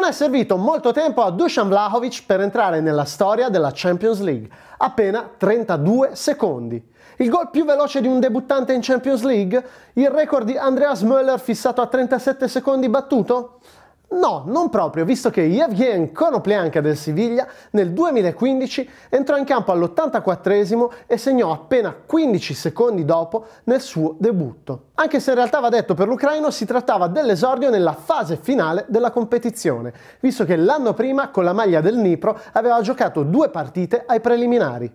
non è servito molto tempo a Dusan Vlahovic per entrare nella storia della Champions League, appena 32 secondi. Il gol più veloce di un debuttante in Champions League? Il record di Andreas Möller fissato a 37 secondi battuto? No, non proprio, visto che Yevgen Konoplyanka del Siviglia nel 2015 entrò in campo all'84 esimo e segnò appena 15 secondi dopo nel suo debutto. Anche se in realtà va detto per l'ucraino si trattava dell'esordio nella fase finale della competizione, visto che l'anno prima con la maglia del Nipro aveva giocato due partite ai preliminari.